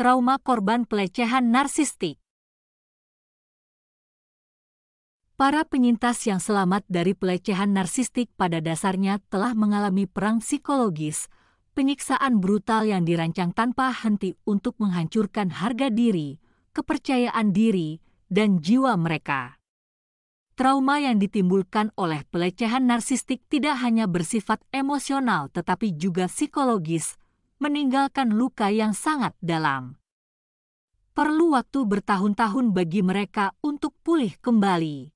trauma korban pelecehan narsistik. Para penyintas yang selamat dari pelecehan narsistik pada dasarnya telah mengalami perang psikologis, penyiksaan brutal yang dirancang tanpa henti untuk menghancurkan harga diri, kepercayaan diri, dan jiwa mereka. Trauma yang ditimbulkan oleh pelecehan narsistik tidak hanya bersifat emosional tetapi juga psikologis, meninggalkan luka yang sangat dalam. Perlu waktu bertahun-tahun bagi mereka untuk pulih kembali.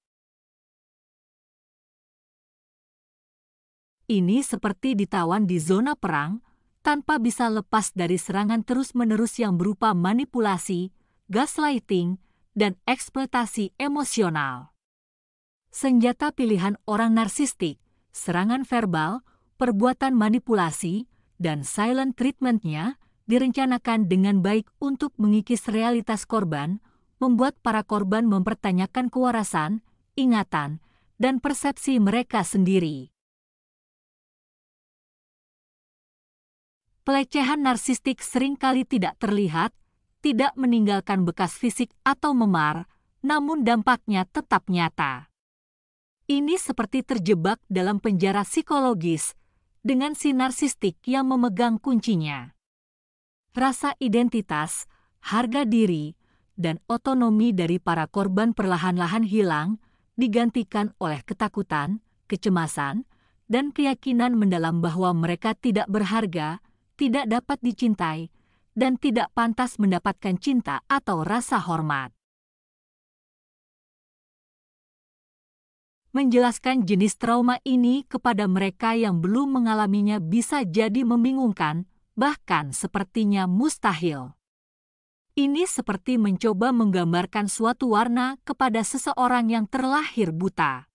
Ini seperti ditawan di zona perang, tanpa bisa lepas dari serangan terus-menerus yang berupa manipulasi, gaslighting, dan eksploitasi emosional. Senjata pilihan orang narsistik, serangan verbal, perbuatan manipulasi, dan silent treatmentnya direncanakan dengan baik untuk mengikis realitas korban, membuat para korban mempertanyakan kewarasan, ingatan, dan persepsi mereka sendiri. Pelecehan narsistik seringkali tidak terlihat, tidak meninggalkan bekas fisik atau memar, namun dampaknya tetap nyata. Ini seperti terjebak dalam penjara psikologis dengan si narsistik yang memegang kuncinya. Rasa identitas, harga diri, dan otonomi dari para korban perlahan-lahan hilang, digantikan oleh ketakutan, kecemasan, dan keyakinan mendalam bahwa mereka tidak berharga, tidak dapat dicintai, dan tidak pantas mendapatkan cinta atau rasa hormat. menjelaskan jenis trauma ini kepada mereka yang belum mengalaminya bisa jadi membingungkan, bahkan sepertinya mustahil. Ini seperti mencoba menggambarkan suatu warna kepada seseorang yang terlahir buta.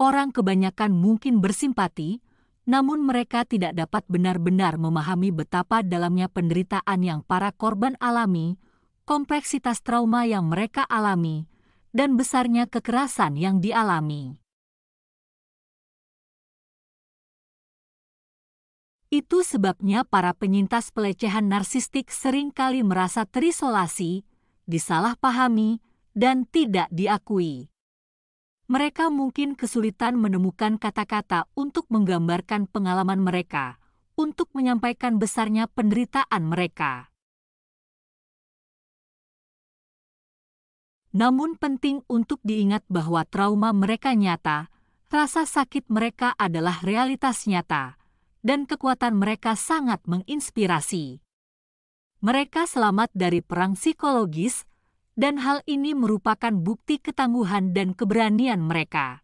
Orang kebanyakan mungkin bersimpati, namun mereka tidak dapat benar-benar memahami betapa dalamnya penderitaan yang para korban alami, kompleksitas trauma yang mereka alami, dan besarnya kekerasan yang dialami. Itu sebabnya para penyintas pelecehan narsistik seringkali merasa terisolasi, disalahpahami, dan tidak diakui. Mereka mungkin kesulitan menemukan kata-kata untuk menggambarkan pengalaman mereka, untuk menyampaikan besarnya penderitaan mereka. namun penting untuk diingat bahwa trauma mereka nyata, rasa sakit mereka adalah realitas nyata, dan kekuatan mereka sangat menginspirasi. Mereka selamat dari perang psikologis, dan hal ini merupakan bukti ketangguhan dan keberanian mereka.